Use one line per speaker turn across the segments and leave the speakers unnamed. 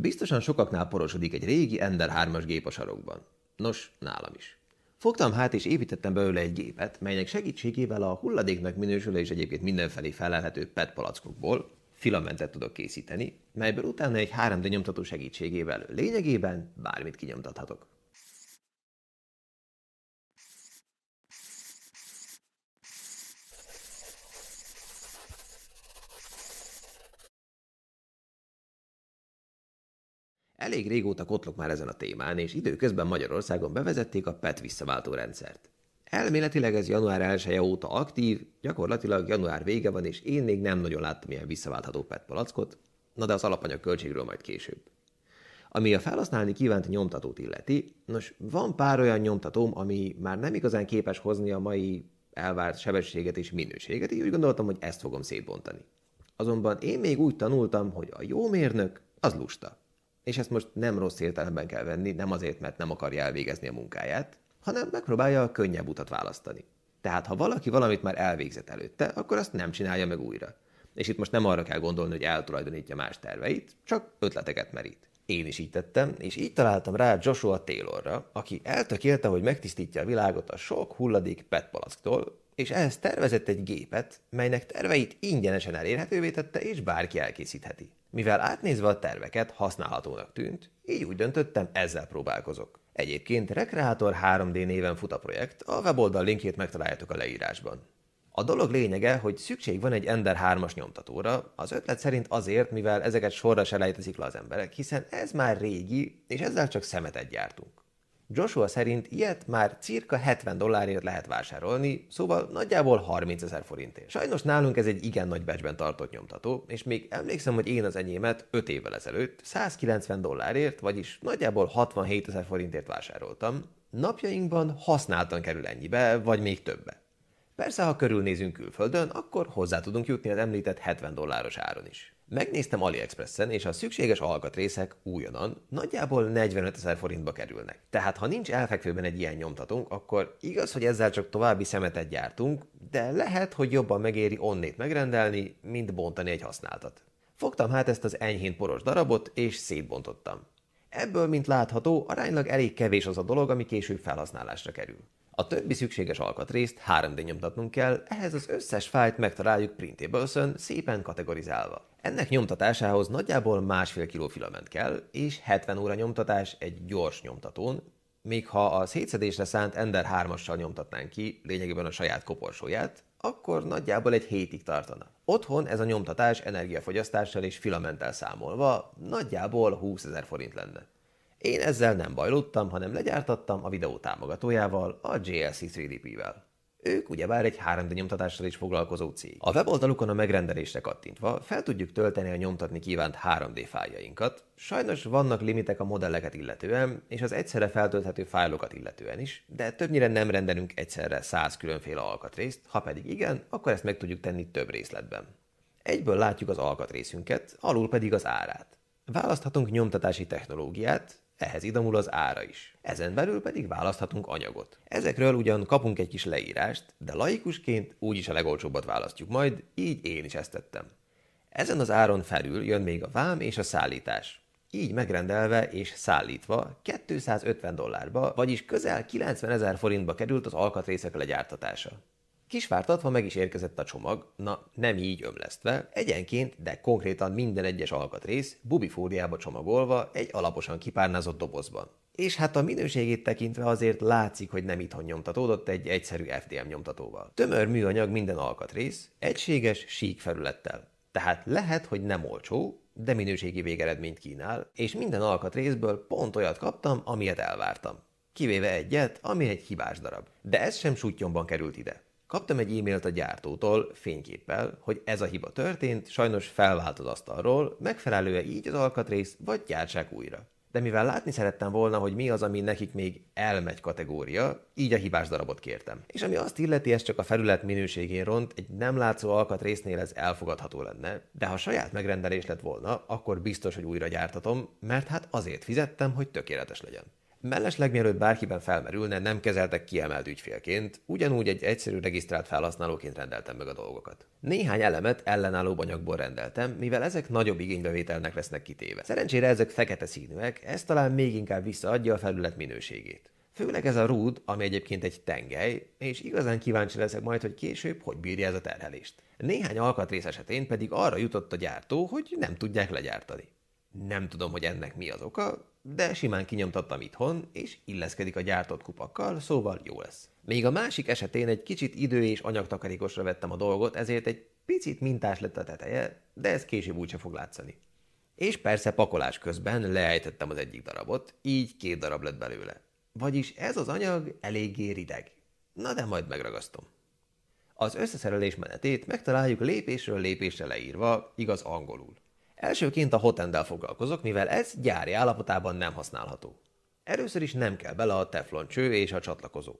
Biztosan sokaknál porosodik egy régi Ender 3-as gép a sarokban. Nos, nálam is. Fogtam hát és építettem belőle egy gépet, melynek segítségével a hulladéknak minősülő és egyébként mindenfelé felelhető PET palackokból filamentet tudok készíteni, melyből utána egy 3D nyomtató segítségével lényegében bármit kinyomtathatok. Elég régóta kotlok már ezen a témán, és időközben Magyarországon bevezették a PET visszaváltó rendszert. Elméletileg ez január 1 -e óta aktív, gyakorlatilag január vége van, és én még nem nagyon láttam ilyen visszaváltható PET palackot, na de az alapanyag költségről majd később. Ami a felhasználni kívánt nyomtatót illeti, nos, van pár olyan nyomtatóm, ami már nem igazán képes hozni a mai elvárt sebességet és minőséget, így úgy gondoltam, hogy ezt fogom szétbontani. Azonban én még úgy tanultam, hogy a jó mérnök az lusta és ezt most nem rossz értelemben kell venni, nem azért, mert nem akarja elvégezni a munkáját, hanem megpróbálja a könnyebb utat választani. Tehát, ha valaki valamit már elvégzett előtte, akkor azt nem csinálja meg újra. És itt most nem arra kell gondolni, hogy eltulajdonítja más terveit, csak ötleteket merít. Én is így tettem, és így találtam rá Joshua Taylorra, aki eltökélte, hogy megtisztítja a világot a sok hulladék petpalacktól, és ehhez tervezett egy gépet, melynek terveit ingyenesen elérhetővé tette, és bárki elkészítheti. Mivel átnézve a terveket használhatónak tűnt, így úgy döntöttem, ezzel próbálkozok. Egyébként Recreator 3D néven fut a projekt, a weboldal linkjét megtaláljátok a leírásban. A dolog lényege, hogy szükség van egy Ender 3-as nyomtatóra, az ötlet szerint azért, mivel ezeket sorra se lejteszik le az emberek, hiszen ez már régi, és ezzel csak szemetet gyártunk. Joshua szerint ilyet már cirka 70 dollárért lehet vásárolni, szóval nagyjából 30 ezer forintért. Sajnos nálunk ez egy igen nagy becsben tartott nyomtató, és még emlékszem, hogy én az enyémet 5 évvel ezelőtt 190 dollárért, vagyis nagyjából 67 ezer forintért vásároltam. Napjainkban használtan kerül ennyibe, vagy még többe. Persze, ha körülnézünk külföldön, akkor hozzá tudunk jutni az említett 70 dolláros áron is. Megnéztem AliExpressen, és a szükséges alkatrészek újonnan nagyjából 45 ezer forintba kerülnek. Tehát ha nincs elfekvőben egy ilyen nyomtatónk, akkor igaz, hogy ezzel csak további szemetet gyártunk, de lehet, hogy jobban megéri onnét megrendelni, mint bontani egy használtat. Fogtam hát ezt az enyhén poros darabot, és szétbontottam. Ebből, mint látható, aránylag elég kevés az a dolog, ami később felhasználásra kerül. A többi szükséges alkatrészt 3D nyomtatnunk kell, ehhez az összes fájt megtaláljuk Printablesen szépen kategorizálva. Ennek nyomtatásához nagyjából másfél kiló filament kell, és 70 óra nyomtatás egy gyors nyomtatón, még ha a szétszedésre szánt Ender 3-assal nyomtatnánk ki lényegében a saját koporsóját, akkor nagyjából egy hétig tartana. Otthon ez a nyomtatás energiafogyasztással és filamenttel számolva nagyjából 20 ezer forint lenne. Én ezzel nem bajlódtam, hanem legyártattam a videó támogatójával, a JLC 3DP-vel. Ők ugyebár egy 3D nyomtatással is foglalkozó cég. A weboldalukon a megrendelésre kattintva fel tudjuk tölteni a nyomtatni kívánt 3D fájjainkat. Sajnos vannak limitek a modelleket illetően, és az egyszerre feltölthető fájlokat illetően is, de többnyire nem rendelünk egyszerre 100 különféle alkatrészt, ha pedig igen, akkor ezt meg tudjuk tenni több részletben. Egyből látjuk az alkatrészünket, alul pedig az árát. Választhatunk nyomtatási technológiát, ehhez idomul az ára is. Ezen belül pedig választhatunk anyagot. Ezekről ugyan kapunk egy kis leírást, de laikusként úgyis a legolcsóbbat választjuk majd, így én is ezt tettem. Ezen az áron felül jön még a vám és a szállítás. Így megrendelve és szállítva 250 dollárba, vagyis közel 90 ezer forintba került az alkatrészek legyártatása. Kisvártatva meg is érkezett a csomag, na nem így ömlesztve, egyenként, de konkrétan minden egyes alkatrész bubifóliába csomagolva egy alaposan kipárnázott dobozban. És hát a minőségét tekintve azért látszik, hogy nem itthon nyomtatódott egy egyszerű FDM nyomtatóval. Tömör műanyag minden alkatrész, egységes, sík felülettel. Tehát lehet, hogy nem olcsó, de minőségi végeredményt kínál, és minden alkatrészből pont olyat kaptam, amilyet elvártam. Kivéve egyet, ami egy hibás darab. De ez sem sutyomban került ide. Kaptam egy e-mailt a gyártótól fényképpel, hogy ez a hiba történt, sajnos felvált az asztalról, megfelelő-e így az alkatrész, vagy gyártsák újra. De mivel látni szerettem volna, hogy mi az, ami nekik még elmegy kategória, így a hibás darabot kértem. És ami azt illeti, ez csak a felület minőségén ront, egy nem látszó alkatrésznél ez elfogadható lenne, de ha saját megrendelés lett volna, akkor biztos, hogy újra gyártatom, mert hát azért fizettem, hogy tökéletes legyen. Mellesleg mielőtt bárkiben felmerülne, nem kezeltek kiemelt ügyfélként, ugyanúgy egy egyszerű regisztrált felhasználóként rendeltem meg a dolgokat. Néhány elemet ellenálló anyagból rendeltem, mivel ezek nagyobb igénybevételnek lesznek kitéve. Szerencsére ezek fekete színűek, ez talán még inkább visszaadja a felület minőségét. Főleg ez a rúd, ami egyébként egy tengely, és igazán kíváncsi leszek majd, hogy később hogy bírja ez a terhelést. Néhány alkatrész esetén pedig arra jutott a gyártó, hogy nem tudják legyártani. Nem tudom, hogy ennek mi az oka, de simán kinyomtattam itthon, és illeszkedik a gyártott kupakkal, szóval jó lesz. Még a másik esetén egy kicsit idő és anyagtakarékosra vettem a dolgot, ezért egy picit mintás lett a teteje, de ez később úgyse fog látszani. És persze pakolás közben leejtettem az egyik darabot, így két darab lett belőle. Vagyis ez az anyag eléggé rideg. Na de majd megragasztom. Az összeszerelés menetét megtaláljuk lépésről lépésre leírva, igaz angolul. Elsőként a hotendel foglalkozok, mivel ez gyári állapotában nem használható. Először is nem kell bele a teflon cső és a csatlakozó.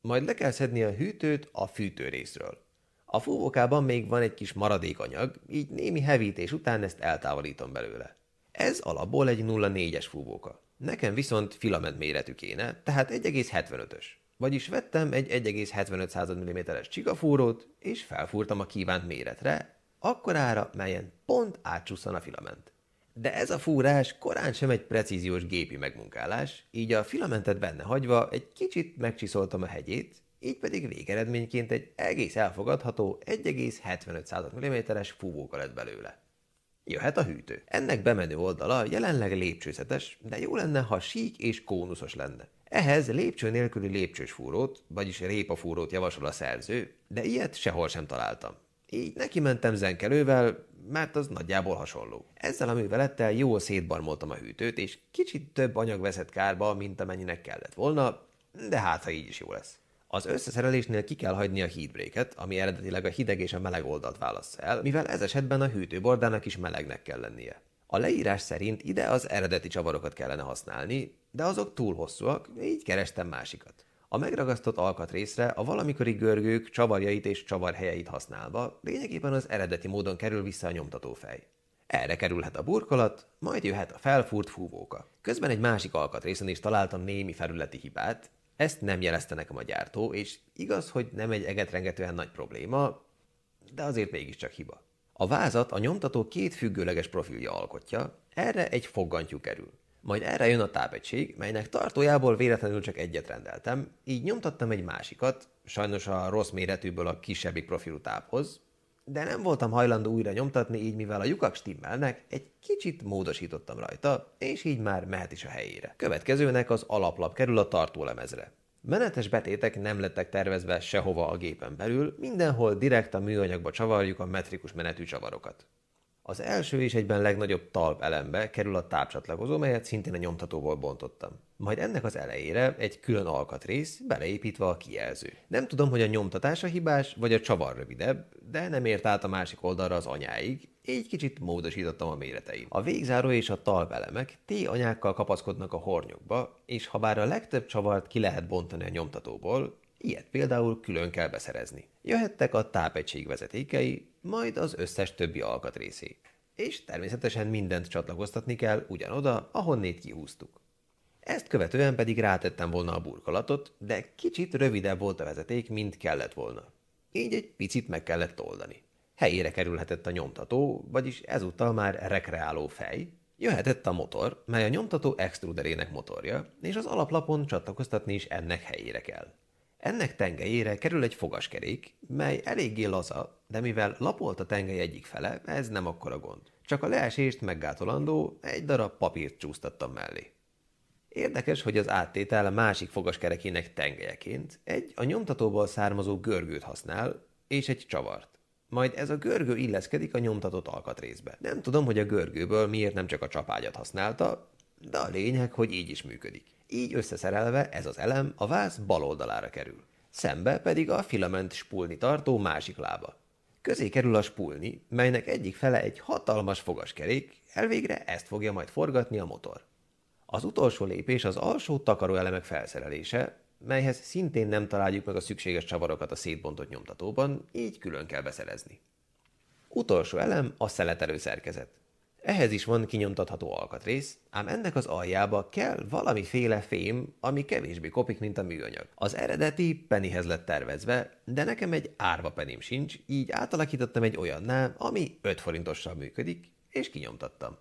Majd le kell szedni a hűtőt a fűtő részről. A fúvókában még van egy kis maradékanyag, így némi hevítés után ezt eltávolítom belőle. Ez alapból egy 0,4-es fúvóka. Nekem viszont filament méretű kéne, tehát 1,75-ös. Vagyis vettem egy 1,75 mm-es csigafúrót, és felfúrtam a kívánt méretre, akkorára, melyen pont átsúszan a filament. De ez a fúrás korán sem egy precíziós gépi megmunkálás, így a filamentet benne hagyva egy kicsit megcsiszoltam a hegyét, így pedig végeredményként egy egész elfogadható 1,75 mm-es fúvóka lett belőle. Jöhet a hűtő. Ennek bemenő oldala jelenleg lépcsőzetes, de jó lenne, ha sík és kónuszos lenne. Ehhez lépcső nélküli lépcsős fúrót, vagyis répafúrót javasol a szerző, de ilyet sehol sem találtam. Így neki mentem zenkelővel, mert az nagyjából hasonló. Ezzel a művelettel jól szétbarmoltam a hűtőt, és kicsit több anyag veszett kárba, mint amennyinek kellett volna, de hát, ha így is jó lesz. Az összeszerelésnél ki kell hagyni a heatbreaket, ami eredetileg a hideg és a meleg oldalt választja el, mivel ez esetben a hűtőbordának is melegnek kell lennie. A leírás szerint ide az eredeti csavarokat kellene használni, de azok túl hosszúak, így kerestem másikat. A megragasztott alkatrészre a valamikori görgők csavarjait és csavarhelyeit használva lényegében az eredeti módon kerül vissza a nyomtatófej. Erre kerülhet a burkolat, majd jöhet a felfúrt fúvóka. Közben egy másik alkatrészen is találtam némi felületi hibát, ezt nem jelezte nekem a gyártó, és igaz, hogy nem egy egetrengetően nagy probléma, de azért mégiscsak hiba. A vázat a nyomtató két függőleges profilja alkotja, erre egy foggantyú kerül. Majd erre jön a tápegység, melynek tartójából véletlenül csak egyet rendeltem, így nyomtattam egy másikat, sajnos a rossz méretűből a kisebbik profilú táphoz, de nem voltam hajlandó újra nyomtatni, így mivel a lyukak stimmelnek, egy kicsit módosítottam rajta, és így már mehet is a helyére. Következőnek az alaplap kerül a tartólemezre. Menetes betétek nem lettek tervezve sehova a gépen belül, mindenhol direkt a műanyagba csavarjuk a metrikus menetű csavarokat. Az első és egyben legnagyobb talp elembe kerül a tápcsatlakozó, melyet szintén a nyomtatóból bontottam. Majd ennek az elejére egy külön alkatrész, beleépítve a kijelző. Nem tudom, hogy a nyomtatása hibás, vagy a csavar rövidebb, de nem ért át a másik oldalra az anyáig, így kicsit módosítottam a méreteim. A végzáró és a elemek T-anyákkal kapaszkodnak a hornyokba, és ha bár a legtöbb csavart ki lehet bontani a nyomtatóból, ilyet például külön kell beszerezni. Jöhettek a tápegység vezetékei, majd az összes többi alkatrészé. És természetesen mindent csatlakoztatni kell ugyanoda, ahonnét kihúztuk. Ezt követően pedig rátettem volna a burkolatot, de kicsit rövidebb volt a vezeték, mint kellett volna. Így egy picit meg kellett oldani. Helyére kerülhetett a nyomtató, vagyis ezúttal már rekreáló fej, Jöhetett a motor, mely a nyomtató extruderének motorja, és az alaplapon csatlakoztatni is ennek helyére kell. Ennek tengelyére kerül egy fogaskerék, mely eléggé laza, de mivel lapolt a tengely egyik fele, ez nem akkora gond. Csak a leesést meggátolandó egy darab papírt csúsztattam mellé. Érdekes, hogy az áttétel a másik fogaskerekének tengelyeként egy a nyomtatóból származó görgőt használ, és egy csavart. Majd ez a görgő illeszkedik a nyomtatott alkatrészbe. Nem tudom, hogy a görgőből miért nem csak a csapágyat használta, de a lényeg, hogy így is működik. Így összeszerelve ez az elem a váz bal oldalára kerül, szembe pedig a filament spulni tartó másik lába. Közé kerül a spulni, melynek egyik fele egy hatalmas fogaskerék, elvégre ezt fogja majd forgatni a motor. Az utolsó lépés az alsó takaróelemek felszerelése, melyhez szintén nem találjuk meg a szükséges csavarokat a szétbontott nyomtatóban, így külön kell beszerezni. Utolsó elem a szeletelő szerkezet. Ehhez is van kinyomtatható alkatrész, ám ennek az aljába kell valamiféle fém, ami kevésbé kopik, mint a műanyag. Az eredeti penihez lett tervezve, de nekem egy árva penim sincs, így átalakítottam egy olyanná, ami 5 forintossal működik, és kinyomtattam.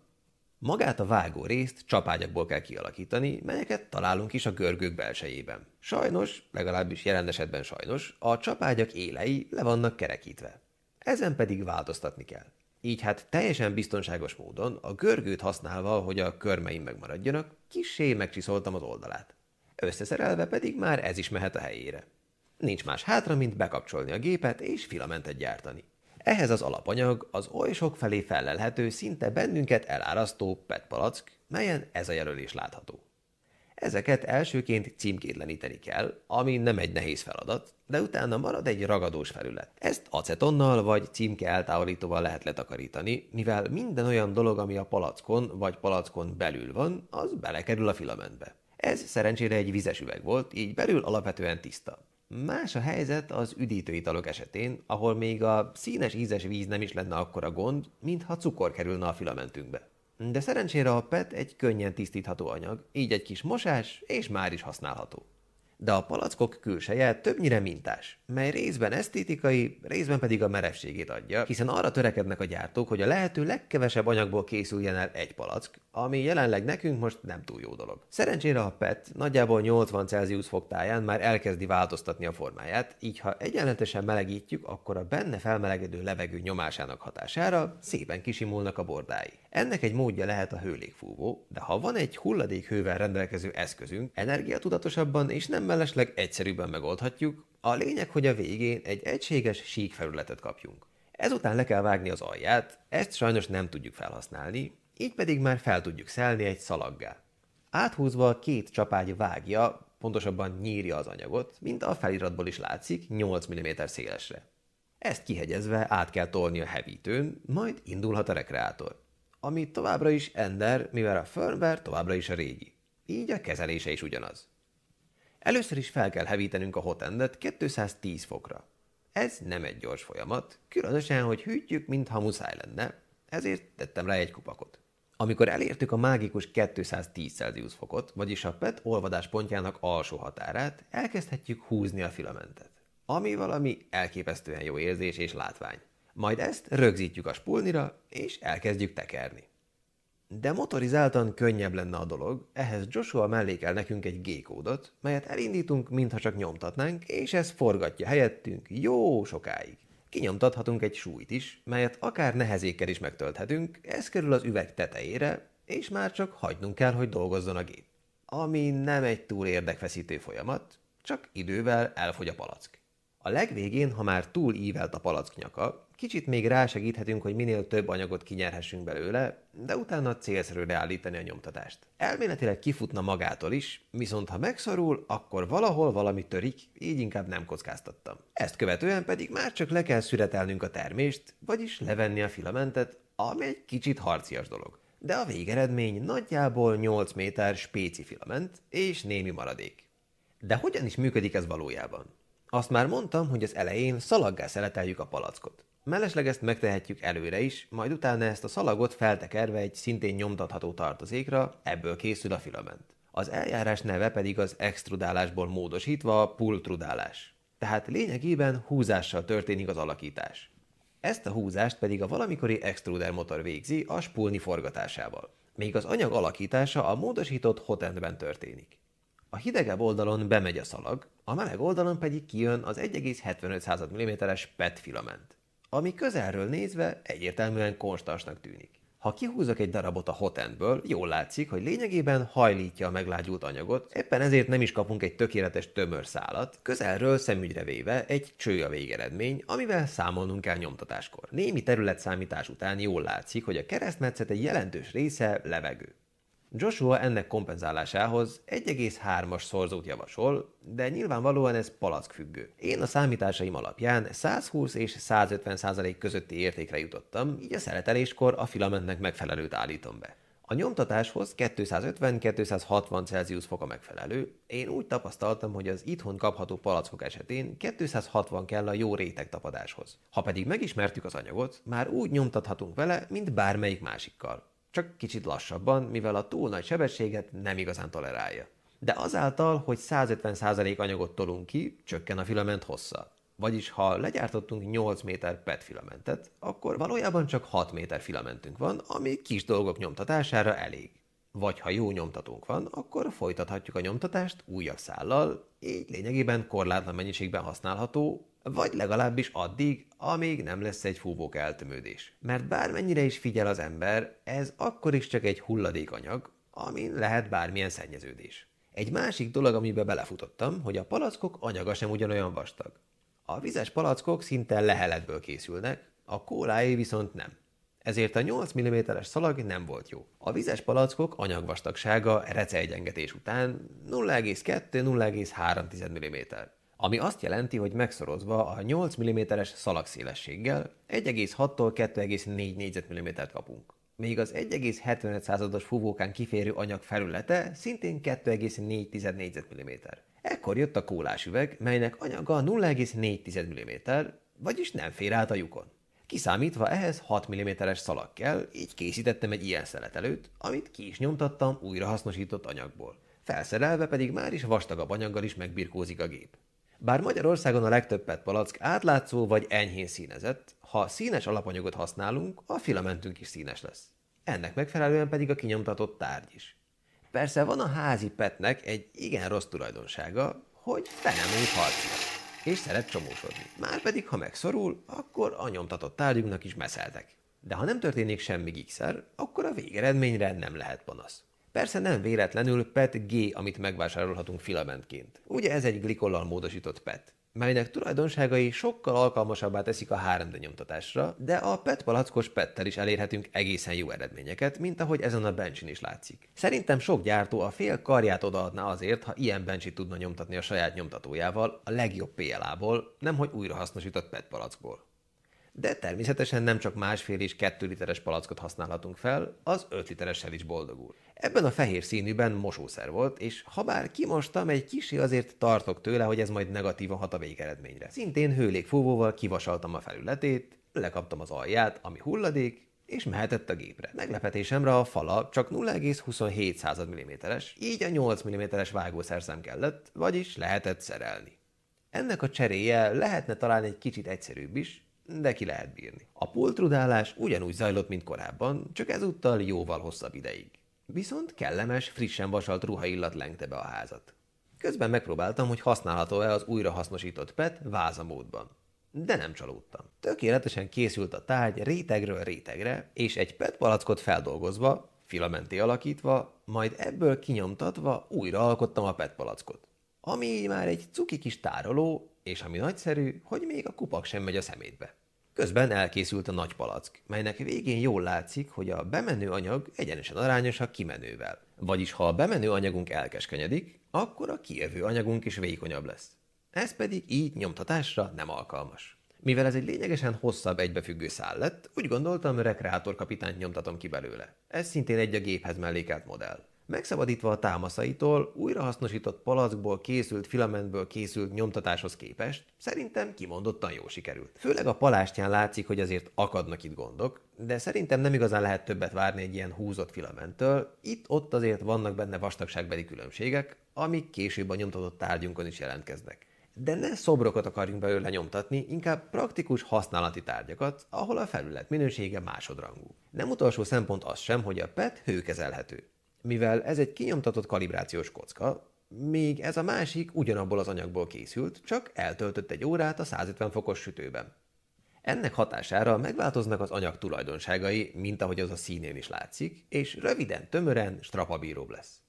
Magát a vágó részt csapágyakból kell kialakítani, melyeket találunk is a görgők belsejében. Sajnos, legalábbis jelen esetben sajnos, a csapágyak élei le vannak kerekítve. Ezen pedig változtatni kell. Így hát teljesen biztonságos módon, a görgőt használva, hogy a körmeim megmaradjanak, kisé megcsiszoltam az oldalát. Összeszerelve pedig már ez is mehet a helyére. Nincs más hátra, mint bekapcsolni a gépet és filamentet gyártani. Ehhez az alapanyag az oly sok felé felelhető szinte bennünket elárasztó PET palack, melyen ez a jelölés látható. Ezeket elsőként címkétleníteni kell, ami nem egy nehéz feladat, de utána marad egy ragadós felület. Ezt acetonnal vagy címke eltávolítóval lehet letakarítani, mivel minden olyan dolog, ami a palackon vagy palackon belül van, az belekerül a filamentbe. Ez szerencsére egy vizes üveg volt, így belül alapvetően tiszta. Más a helyzet az üdítőitalok esetén, ahol még a színes ízes víz nem is lenne akkora gond, mintha cukor kerülne a filamentünkbe. De szerencsére a PET egy könnyen tisztítható anyag, így egy kis mosás, és már is használható. De a palackok külseje többnyire mintás, mely részben esztétikai, részben pedig a merevségét adja, hiszen arra törekednek a gyártók, hogy a lehető legkevesebb anyagból készüljen el egy palack, ami jelenleg nekünk most nem túl jó dolog. Szerencsére a PET nagyjából 80 Celsius fok táján már elkezdi változtatni a formáját, így ha egyenletesen melegítjük, akkor a benne felmelegedő levegő nyomásának hatására szépen kisimulnak a bordái. Ennek egy módja lehet a hőlégfúvó, de ha van egy hulladékhővel rendelkező eszközünk, energiatudatosabban és nem mellesleg egyszerűbben megoldhatjuk, a lényeg, hogy a végén egy egységes síkfelületet kapjunk. Ezután le kell vágni az alját, ezt sajnos nem tudjuk felhasználni, így pedig már fel tudjuk szelni egy szalaggá. Áthúzva két csapágy vágja, pontosabban nyírja az anyagot, mint a feliratból is látszik, 8 mm szélesre. Ezt kihegyezve át kell tolni a hevítőn, majd indulhat a rekreátor, ami továbbra is Ender, mivel a firmware továbbra is a régi. Így a kezelése is ugyanaz. Először is fel kell hevítenünk a hotendet 210 fokra. Ez nem egy gyors folyamat, különösen, hogy hűtjük, mintha muszáj lenne, ezért tettem rá egy kupakot. Amikor elértük a mágikus 210 Celsius fokot, vagyis a PET olvadás pontjának alsó határát, elkezdhetjük húzni a filamentet, ami valami elképesztően jó érzés és látvány. Majd ezt rögzítjük a spulnira, és elkezdjük tekerni. De motorizáltan könnyebb lenne a dolog, ehhez Joshua mellé kell nekünk egy G-kódot, melyet elindítunk, mintha csak nyomtatnánk, és ez forgatja helyettünk jó sokáig. Kinyomtathatunk egy súlyt is, melyet akár nehezékkel is megtölthetünk, ez kerül az üveg tetejére, és már csak hagynunk kell, hogy dolgozzon a gép. Ami nem egy túl érdekfeszítő folyamat, csak idővel elfogy a palack. A legvégén, ha már túl ívelt a palack nyaka, kicsit még rásegíthetünk, hogy minél több anyagot kinyerhessünk belőle, de utána célszerű leállítani a nyomtatást. Elméletileg kifutna magától is, viszont ha megszorul, akkor valahol valami törik, így inkább nem kockáztattam. Ezt követően pedig már csak le kell szüretelnünk a termést, vagyis levenni a filamentet, ami egy kicsit harcias dolog. De a végeredmény nagyjából 8 méter spéci filament és némi maradék. De hogyan is működik ez valójában? Azt már mondtam, hogy az elején szalaggá szeleteljük a palackot. Mellesleg ezt megtehetjük előre is, majd utána ezt a szalagot feltekerve egy szintén nyomtatható tartozékra, ebből készül a filament. Az eljárás neve pedig az extrudálásból módosítva a pultrudálás. Tehát lényegében húzással történik az alakítás. Ezt a húzást pedig a valamikori extruder motor végzi a spulni forgatásával. Még az anyag alakítása a módosított hotendben történik. A hidegebb oldalon bemegy a szalag, a meleg oldalon pedig kijön az 1,75 mm-es PET filament, ami közelről nézve egyértelműen konstansnak tűnik. Ha kihúzok egy darabot a hotendből, jól látszik, hogy lényegében hajlítja a meglágyult anyagot, éppen ezért nem is kapunk egy tökéletes tömör szálat, közelről szemügyre véve egy cső a végeredmény, amivel számolnunk kell nyomtatáskor. Némi területszámítás után jól látszik, hogy a keresztmetszet egy jelentős része levegő. Joshua ennek kompenzálásához 1,3-as szorzót javasol, de nyilvánvalóan ez palackfüggő. Én a számításaim alapján 120 és 150 százalék közötti értékre jutottam, így a szereteléskor a filamentnek megfelelőt állítom be. A nyomtatáshoz 250-260 Celsius fok a megfelelő. Én úgy tapasztaltam, hogy az itthon kapható palackok esetén 260 kell a jó réteg tapadáshoz. Ha pedig megismertük az anyagot, már úgy nyomtathatunk vele, mint bármelyik másikkal csak kicsit lassabban, mivel a túl nagy sebességet nem igazán tolerálja. De azáltal, hogy 150% anyagot tolunk ki, csökken a filament hossza. Vagyis ha legyártottunk 8 méter PET filamentet, akkor valójában csak 6 méter filamentünk van, ami kis dolgok nyomtatására elég. Vagy ha jó nyomtatónk van, akkor folytathatjuk a nyomtatást újabb szállal, így lényegében korlátlan mennyiségben használható, vagy legalábbis addig, amíg nem lesz egy fúvók eltömődés. Mert bármennyire is figyel az ember, ez akkor is csak egy hulladékanyag, amin lehet bármilyen szennyeződés. Egy másik dolog, amiben belefutottam, hogy a palackok anyaga sem ugyanolyan vastag. A vizes palackok szinte leheletből készülnek, a kóláé viszont nem. Ezért a 8 mm-es szalag nem volt jó. A vizes palackok anyagvastagsága recegyengetés után 0,2-0,3 mm ami azt jelenti, hogy megszorozva a 8 mm-es szalagszélességgel 1,6-tól 2,4 négyzetmillimétert kapunk. Még az 1,75 százados fúvókán kiférő anyag felülete szintén 2,4 négyzetmilliméter. Ekkor jött a kólás üveg, melynek anyaga 0,4 mm, vagyis nem fér át a lyukon. Kiszámítva ehhez 6 mm-es szalag kell, így készítettem egy ilyen szeletelőt, amit ki is nyomtattam újrahasznosított anyagból. Felszerelve pedig már is vastagabb anyaggal is megbirkózik a gép. Bár Magyarországon a legtöbb PET palack átlátszó vagy enyhén színezett, ha színes alapanyagot használunk, a filamentünk is színes lesz. Ennek megfelelően pedig a kinyomtatott tárgy is. Persze van a házi petnek egy igen rossz tulajdonsága, hogy fel nem harcra és szeret csomósodni. Márpedig, ha megszorul, akkor a nyomtatott tárgyunknak is meszeltek. De ha nem történik semmi gigszer, akkor a végeredményre nem lehet panasz. Persze nem véletlenül PET G, amit megvásárolhatunk filamentként. Ugye ez egy glikollal módosított PET, melynek tulajdonságai sokkal alkalmasabbá teszik a 3D nyomtatásra, de a PET palackos pet is elérhetünk egészen jó eredményeket, mint ahogy ezen a bencsin is látszik. Szerintem sok gyártó a fél karját odaadná azért, ha ilyen bencsit tudna nyomtatni a saját nyomtatójával, a legjobb PLA-ból, nemhogy újrahasznosított PET palackból. De természetesen nem csak másfél és kettő literes palackot használhatunk fel, az öt literessel is boldogul. Ebben a fehér színűben mosószer volt, és ha bár kimostam, egy kisi azért tartok tőle, hogy ez majd negatívan hat a végeredményre. Szintén hőlékfúvóval kivasaltam a felületét, lekaptam az alját, ami hulladék, és mehetett a gépre. Meglepetésemre a fala csak 0,27 mm-es, így a 8 mm-es vágószerszám kellett, vagyis lehetett szerelni. Ennek a cseréje lehetne talán egy kicsit egyszerűbb is, neki lehet bírni. A pultrudálás ugyanúgy zajlott, mint korábban, csak ezúttal jóval hosszabb ideig. Viszont kellemes, frissen vasalt ruha illat lengte be a házat. Közben megpróbáltam, hogy használható-e az újrahasznosított PET vázamódban. De nem csalódtam. Tökéletesen készült a tárgy rétegről rétegre, és egy PET palackot feldolgozva, filamenté alakítva, majd ebből kinyomtatva újra alkottam a PET palackot. Ami így már egy cuki kis tároló, és ami nagyszerű, hogy még a kupak sem megy a szemétbe. Közben elkészült a nagy palack, melynek végén jól látszik, hogy a bemenő anyag egyenesen arányos a kimenővel. Vagyis ha a bemenő anyagunk elkeskenyedik, akkor a kijövő anyagunk is vékonyabb lesz. Ez pedig így nyomtatásra nem alkalmas. Mivel ez egy lényegesen hosszabb egybefüggő szál lett, úgy gondoltam, rekreátorkapitányt nyomtatom ki belőle. Ez szintén egy a géphez mellékelt modell megszabadítva a támaszaitól, újrahasznosított palackból készült filamentből készült nyomtatáshoz képest szerintem kimondottan jó sikerült. Főleg a palástján látszik, hogy azért akadnak itt gondok, de szerintem nem igazán lehet többet várni egy ilyen húzott filamenttől, itt-ott azért vannak benne vastagságbeli különbségek, amik később a nyomtatott tárgyunkon is jelentkeznek. De ne szobrokat akarjunk belőle nyomtatni, inkább praktikus használati tárgyakat, ahol a felület minősége másodrangú. Nem utolsó szempont az sem, hogy a PET hőkezelhető. Mivel ez egy kinyomtatott kalibrációs kocka, még ez a másik ugyanabból az anyagból készült, csak eltöltött egy órát a 150 fokos sütőben. Ennek hatására megváltoznak az anyag tulajdonságai, mint ahogy az a színén is látszik, és röviden, tömören strapabíróbb lesz.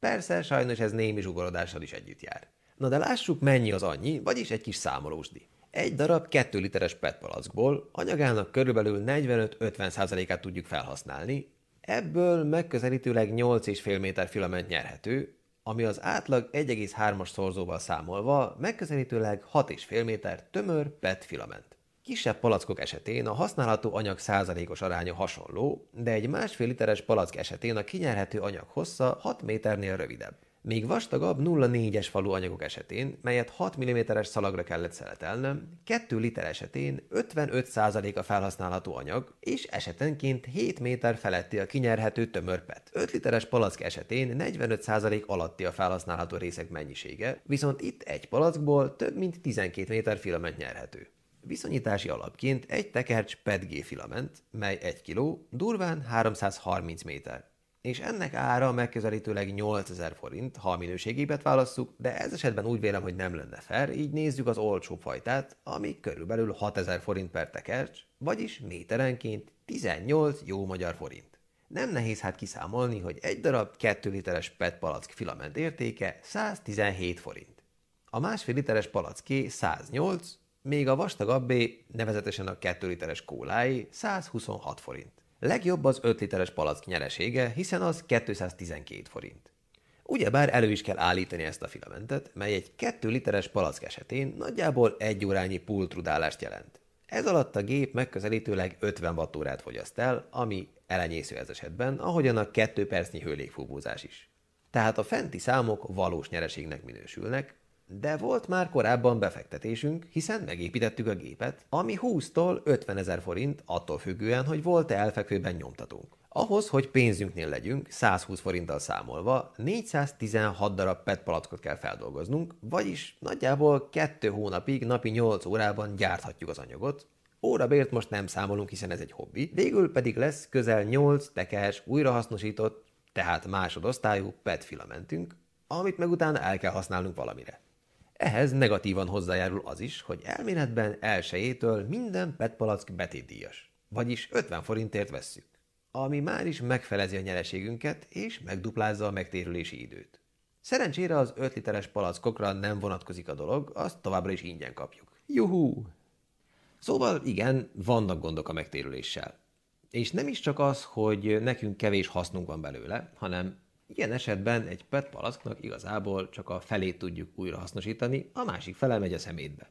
Persze, sajnos ez némi zsugorodással is együtt jár. Na de lássuk, mennyi az annyi, vagyis egy kis számolósdi. Egy darab 2 literes PET palackból anyagának körülbelül 45-50%-át tudjuk felhasználni, Ebből megközelítőleg 8,5 méter filament nyerhető, ami az átlag 1,3-as szorzóval számolva megközelítőleg 6,5 méter tömör PET filament. Kisebb palackok esetén a használható anyag százalékos aránya hasonló, de egy másfél literes palack esetén a kinyerhető anyag hossza 6 méternél rövidebb. Még vastagabb 0,4-es falu anyagok esetén, melyet 6 mm-es szalagra kellett szeletelnem, 2 liter esetén 55% a felhasználható anyag, és esetenként 7 méter feletti a kinyerhető tömörpet. 5 literes palack esetén 45% alatti a felhasználható részek mennyisége, viszont itt egy palackból több mint 12 méter filament nyerhető. Viszonyítási alapként egy tekercs PETG filament, mely 1 kg, durván 330 méter és ennek ára megközelítőleg 8000 forint, ha a minőségébet válasszuk, de ez esetben úgy vélem, hogy nem lenne fair, így nézzük az olcsó fajtát, ami körülbelül 6000 forint per tekercs, vagyis méterenként 18 jó magyar forint. Nem nehéz hát kiszámolni, hogy egy darab 2 literes PET palack filament értéke 117 forint. A másfél literes palacké 108, még a vastagabbé, nevezetesen a 2 literes kóláé 126 forint. Legjobb az 5 literes palack nyeresége, hiszen az 212 forint. Ugyebár elő is kell állítani ezt a filamentet, mely egy 2 literes palack esetén nagyjából egy órányi pultrudálást jelent. Ez alatt a gép megközelítőleg 50 wattórát fogyaszt el, ami elenyésző ez esetben, ahogyan a 2 percnyi hőlékfúvózás is. Tehát a fenti számok valós nyereségnek minősülnek, de volt már korábban befektetésünk, hiszen megépítettük a gépet, ami 20-tól 50 ezer forint, attól függően, hogy volt-e elfekvőben nyomtatunk. Ahhoz, hogy pénzünknél legyünk, 120 forinttal számolva, 416 darab PET palackot kell feldolgoznunk, vagyis nagyjából 2 hónapig napi 8 órában gyárthatjuk az anyagot, Órabért most nem számolunk, hiszen ez egy hobbi, végül pedig lesz közel 8 tekes, újrahasznosított, tehát másodosztályú PET filamentünk, amit meg utána el kell használnunk valamire. Ehhez negatívan hozzájárul az is, hogy elméletben elsőjétől minden petpalack betétdíjas, vagyis 50 forintért vesszük, ami már is megfelezi a nyereségünket és megduplázza a megtérülési időt. Szerencsére az 5 literes palackokra nem vonatkozik a dolog, azt továbbra is ingyen kapjuk. Juhú! Szóval igen, vannak gondok a megtérüléssel. És nem is csak az, hogy nekünk kevés hasznunk van belőle, hanem Ilyen esetben egy PET palacknak igazából csak a felét tudjuk újrahasznosítani, a másik fele megy a szemétbe.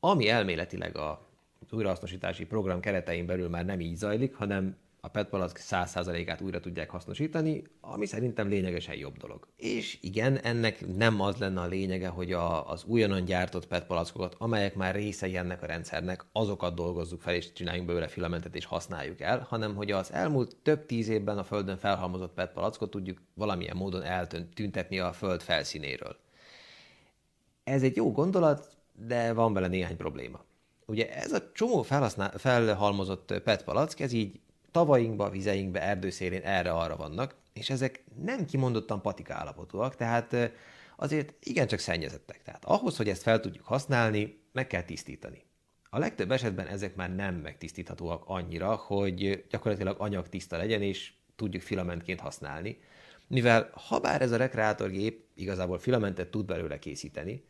Ami elméletileg a újrahasznosítási program keretein belül már nem így zajlik, hanem a PET palack 100%-át újra tudják hasznosítani, ami szerintem lényegesen jobb dolog. És igen, ennek nem az lenne a lényege, hogy a, az újonnan gyártott PET palackokat, amelyek már részei ennek a rendszernek, azokat dolgozzuk fel és csináljunk belőle filamentet és használjuk el, hanem hogy az elmúlt több tíz évben a Földön felhalmozott PET palackot tudjuk valamilyen módon eltüntetni a Föld felszínéről. Ez egy jó gondolat, de van vele néhány probléma. Ugye ez a csomó felhalmozott PET palack, ez így tavainkba, vizeinkbe, erdőszélén erre-arra vannak, és ezek nem kimondottan patika állapotúak, tehát azért igencsak szennyezettek. Tehát ahhoz, hogy ezt fel tudjuk használni, meg kell tisztítani. A legtöbb esetben ezek már nem megtisztíthatóak annyira, hogy gyakorlatilag anyag tiszta legyen, és tudjuk filamentként használni, mivel ha bár ez a rekreátorgép igazából filamentet tud belőle készíteni,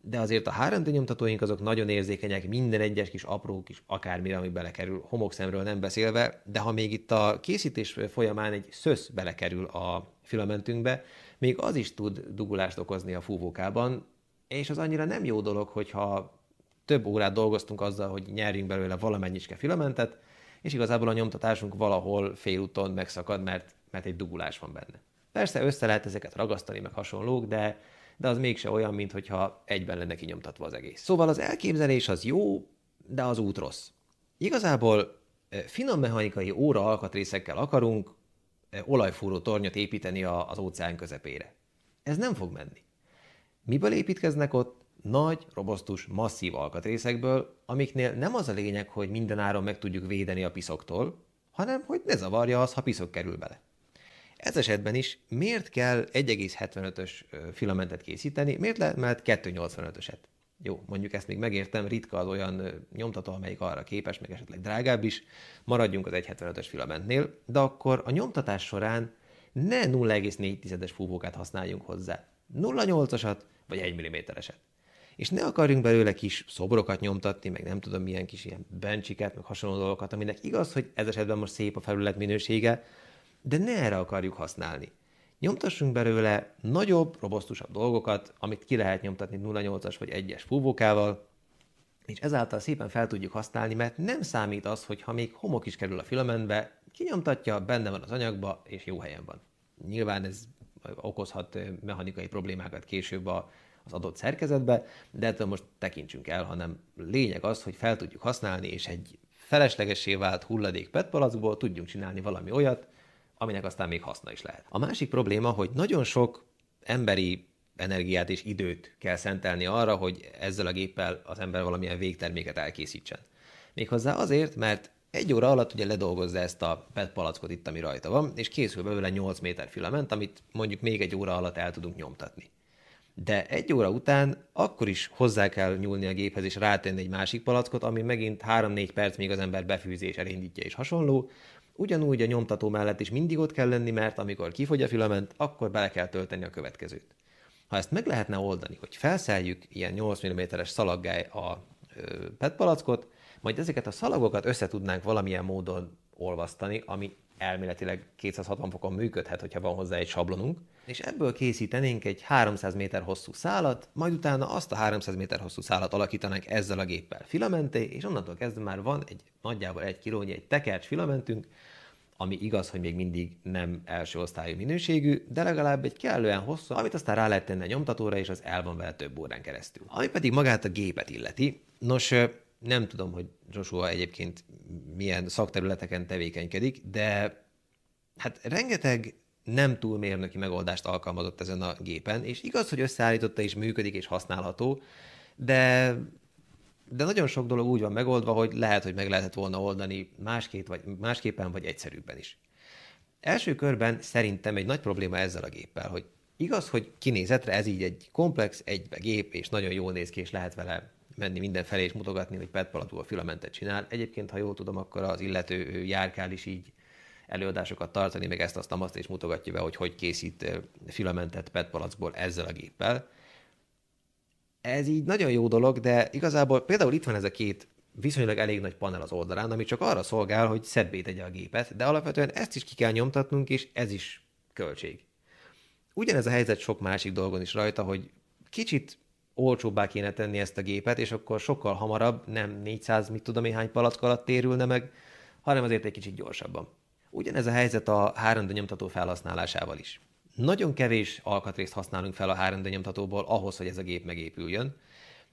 de azért a 3D nyomtatóink azok nagyon érzékenyek minden egyes kis apró kis akármire, ami belekerül, homokszemről nem beszélve, de ha még itt a készítés folyamán egy szösz belekerül a filamentünkbe, még az is tud dugulást okozni a fúvókában, és az annyira nem jó dolog, hogyha több órát dolgoztunk azzal, hogy nyerjünk belőle valamennyiske filamentet, és igazából a nyomtatásunk valahol félúton megszakad, mert, mert egy dugulás van benne. Persze össze lehet ezeket ragasztani, meg hasonlók, de de az mégse olyan, mintha egyben lenne kinyomtatva az egész. Szóval az elképzelés az jó, de az út rossz. Igazából finom mechanikai óra alkatrészekkel akarunk olajfúró tornyot építeni az óceán közepére. Ez nem fog menni. Miből építkeznek ott? Nagy, robosztus, masszív alkatrészekből, amiknél nem az a lényeg, hogy mindenáron meg tudjuk védeni a piszoktól, hanem hogy ne zavarja az, ha piszok kerül bele. Ez esetben is miért kell 1,75-ös filamentet készíteni, miért lehet mert 2,85-öset? Jó, mondjuk ezt még megértem, ritka az olyan nyomtató, amelyik arra képes, meg esetleg drágább is, maradjunk az 1,75-ös filamentnél, de akkor a nyomtatás során ne 0,4-es fúvókát használjunk hozzá, 0,8-asat vagy 1 mm-eset. És ne akarjunk belőle kis szobrokat nyomtatni, meg nem tudom milyen kis ilyen bencsiket, meg hasonló dolgokat, aminek igaz, hogy ez esetben most szép a felület minősége, de ne erre akarjuk használni. Nyomtassunk belőle nagyobb, robosztusabb dolgokat, amit ki lehet nyomtatni 0,8-as vagy 1-es fúvókával, és ezáltal szépen fel tudjuk használni, mert nem számít az, hogy ha még homok is kerül a filamentbe, kinyomtatja, benne van az anyagba, és jó helyen van. Nyilván ez okozhat mechanikai problémákat később a, az adott szerkezetbe, de ettől most tekintsünk el, hanem lényeg az, hogy fel tudjuk használni, és egy feleslegesé vált hulladék petpalackból tudjunk csinálni valami olyat, aminek aztán még haszna is lehet. A másik probléma, hogy nagyon sok emberi energiát és időt kell szentelni arra, hogy ezzel a géppel az ember valamilyen végterméket elkészítsen. Méghozzá azért, mert egy óra alatt ugye ledolgozza ezt a PET palackot itt, ami rajta van, és készül belőle 8 méter filament, amit mondjuk még egy óra alatt el tudunk nyomtatni. De egy óra után akkor is hozzá kell nyúlni a géphez, és rátenni egy másik palackot, ami megint 3-4 perc, még az ember befűzés elindítja és hasonló, Ugyanúgy a nyomtató mellett is mindig ott kell lenni, mert amikor kifogy a filament, akkor bele kell tölteni a következőt. Ha ezt meg lehetne oldani, hogy felszeljük ilyen 8 mm-es szalaggáj a PET palackot, majd ezeket a szalagokat tudnánk valamilyen módon olvasztani, ami elméletileg 260 fokon működhet, hogyha van hozzá egy sablonunk, és ebből készítenénk egy 300 méter hosszú szálat, majd utána azt a 300 méter hosszú szálat alakítanánk ezzel a géppel filamenté, és onnantól kezdve már van egy nagyjából egy kilónyi, egy tekercs filamentünk, ami igaz, hogy még mindig nem első osztályú minőségű, de legalább egy kellően hosszú, amit aztán rá lehet tenni a nyomtatóra, és az el van vele több órán keresztül. Ami pedig magát a gépet illeti, nos, nem tudom, hogy Joshua egyébként milyen szakterületeken tevékenykedik, de hát rengeteg nem túl mérnöki megoldást alkalmazott ezen a gépen, és igaz, hogy összeállította és működik és használható, de, de nagyon sok dolog úgy van megoldva, hogy lehet, hogy meg lehetett volna oldani másképp vagy, másképpen vagy egyszerűbben is. Első körben szerintem egy nagy probléma ezzel a géppel, hogy igaz, hogy kinézetre ez így egy komplex, egybe gép, és nagyon jól néz ki, és lehet vele menni mindenfelé és mutogatni, hogy PET palatú a filamentet csinál. Egyébként, ha jól tudom, akkor az illető járkál is így előadásokat tartani, meg ezt, azt, azt, és mutogatja be, hogy hogy készít filamentet PET palackból ezzel a géppel. Ez így nagyon jó dolog, de igazából például itt van ez a két viszonylag elég nagy panel az oldalán, ami csak arra szolgál, hogy szebbé tegye a gépet, de alapvetően ezt is ki kell nyomtatnunk, és ez is költség. Ugyanez a helyzet sok másik dolgon is rajta, hogy kicsit olcsóbbá kéne tenni ezt a gépet, és akkor sokkal hamarabb, nem 400, mit tudom én hány palack alatt térülne meg, hanem azért egy kicsit gyorsabban. Ugyanez a helyzet a 3 nyomtató felhasználásával is. Nagyon kevés alkatrészt használunk fel a 3D nyomtatóból ahhoz, hogy ez a gép megépüljön,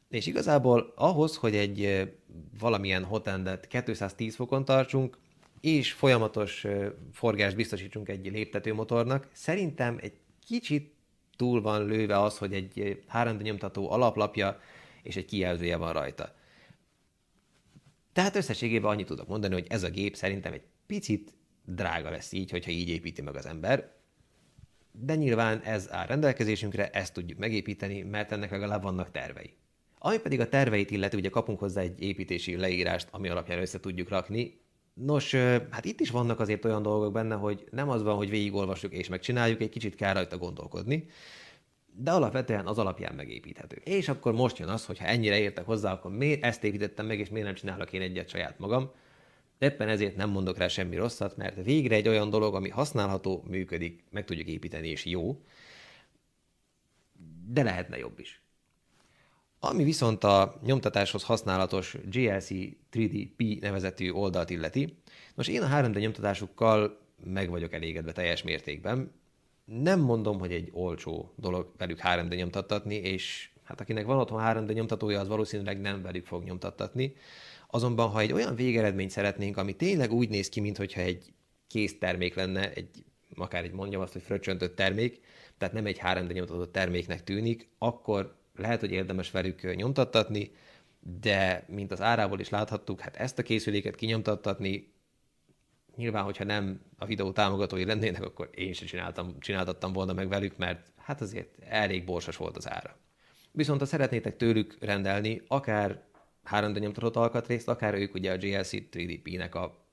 és igazából ahhoz, hogy egy valamilyen hotendet 210 fokon tartsunk, és folyamatos forgást biztosítsunk egy léptetőmotornak, szerintem egy kicsit túl van lőve az, hogy egy 3D nyomtató alaplapja és egy kijelzője van rajta. Tehát összességében annyit tudok mondani, hogy ez a gép szerintem egy picit drága lesz így, hogyha így építi meg az ember, de nyilván ez áll rendelkezésünkre, ezt tudjuk megépíteni, mert ennek legalább vannak tervei. Ami pedig a terveit illeti, ugye kapunk hozzá egy építési leírást, ami alapján össze tudjuk rakni, Nos, hát itt is vannak azért olyan dolgok benne, hogy nem az van, hogy végigolvasjuk és megcsináljuk, egy kicsit kell rajta gondolkodni, de alapvetően az alapján megépíthető. És akkor most jön az, hogy ha ennyire értek hozzá, akkor miért ezt építettem meg, és miért nem csinálok én egyet saját magam. Éppen ezért nem mondok rá semmi rosszat, mert végre egy olyan dolog, ami használható, működik, meg tudjuk építeni, és jó. De lehetne jobb is. Ami viszont a nyomtatáshoz használatos GLC 3DP nevezetű oldalt illeti, most én a 3D nyomtatásukkal meg vagyok elégedve teljes mértékben. Nem mondom, hogy egy olcsó dolog velük 3D nyomtattatni, és hát akinek van otthon 3D nyomtatója, az valószínűleg nem velük fog nyomtattatni. Azonban, ha egy olyan végeredményt szeretnénk, ami tényleg úgy néz ki, mintha egy kész termék lenne, egy, akár egy mondjam azt, hogy fröccsöntött termék, tehát nem egy 3D nyomtatott terméknek tűnik, akkor lehet, hogy érdemes velük nyomtattatni, de mint az árából is láthattuk, hát ezt a készüléket kinyomtattatni, nyilván, hogyha nem a videó támogatói lennének, akkor én sem csináltam, csináltattam volna meg velük, mert hát azért elég borsos volt az ára. Viszont ha szeretnétek tőlük rendelni, akár 3D nyomtatott alkatrészt, akár ők ugye a GLC 3DP-nek a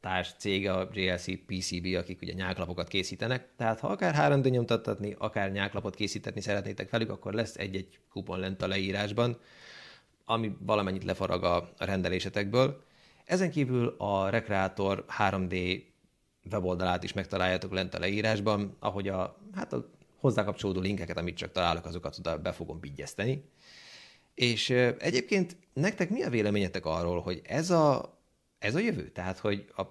társ cég a JLC PCB, akik ugye nyáklapokat készítenek, tehát ha akár 3D nyomtatni, akár nyáklapot készíteni szeretnétek velük, akkor lesz egy-egy kupon lent a leírásban, ami valamennyit lefarag a rendelésetekből. Ezen kívül a Recreator 3D weboldalát is megtaláljátok lent a leírásban, ahogy a, hát a hozzákapcsolódó linkeket, amit csak találok, azokat oda be fogom bigyeszteni. És egyébként nektek mi a véleményetek arról, hogy ez a ez a jövő. Tehát, hogy a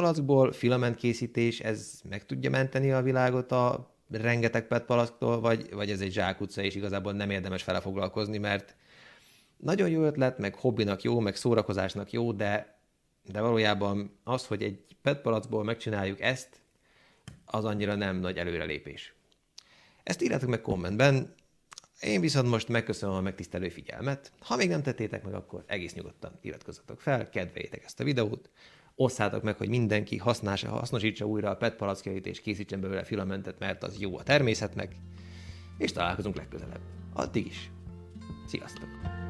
filament filamentkészítés, ez meg tudja menteni a világot a rengeteg palacktól, vagy, vagy ez egy zsákutca, és igazából nem érdemes vele foglalkozni, mert nagyon jó ötlet, meg hobbinak jó, meg szórakozásnak jó, de, de valójában az, hogy egy palackból megcsináljuk ezt, az annyira nem nagy előrelépés. Ezt írjátok meg kommentben, én viszont most megköszönöm a megtisztelő figyelmet. Ha még nem tettétek meg, akkor egész nyugodtan iratkozzatok fel, kedvejétek ezt a videót, osszátok meg, hogy mindenki használja hasznosítsa újra a PET palackjait és készítsen belőle filamentet, mert az jó a természetnek, és találkozunk legközelebb. Addig is. Sziasztok!